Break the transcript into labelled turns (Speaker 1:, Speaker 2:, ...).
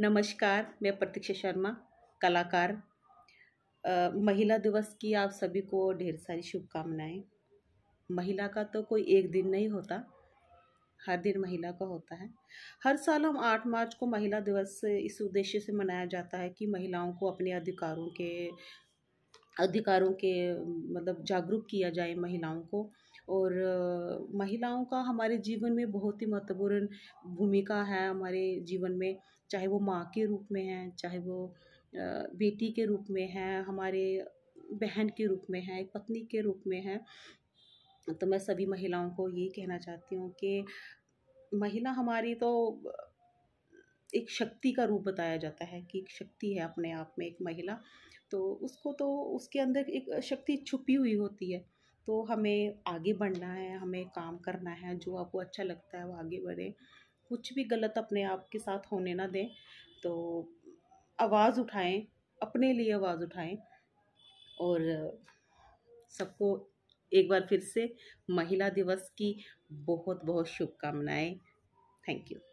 Speaker 1: नमस्कार मैं प्रतीक्षा शर्मा कलाकार आ, महिला दिवस की आप सभी को ढेर सारी शुभकामनाएं महिला का तो कोई एक दिन नहीं होता हर दिन महिला का होता है हर साल हम आठ मार्च को महिला दिवस इस उद्देश्य से मनाया जाता है कि महिलाओं को अपने अधिकारों के अधिकारों के मतलब जागरूक किया जाए महिलाओं को और महिलाओं का हमारे जीवन में बहुत ही महत्वपूर्ण भूमिका है हमारे जीवन में चाहे वो माँ के रूप में हैं चाहे वो बेटी के रूप में हैं हमारे बहन के रूप में हैं पत्नी के रूप में हैं तो मैं सभी महिलाओं को यही कहना चाहती हूँ कि महिला हमारी तो एक शक्ति का रूप बताया जाता है कि एक शक्ति है अपने आप में एक महिला तो उसको तो उसके अंदर एक शक्ति छुपी हुई होती है तो हमें आगे बढ़ना है हमें काम करना है जो आपको अच्छा लगता है वो आगे बढ़े कुछ भी गलत अपने आप के साथ होने ना दें तो आवाज़ उठाएं अपने लिए आवाज़ उठाएं और सबको एक बार फिर से महिला दिवस की बहुत बहुत शुभकामनाएं थैंक यू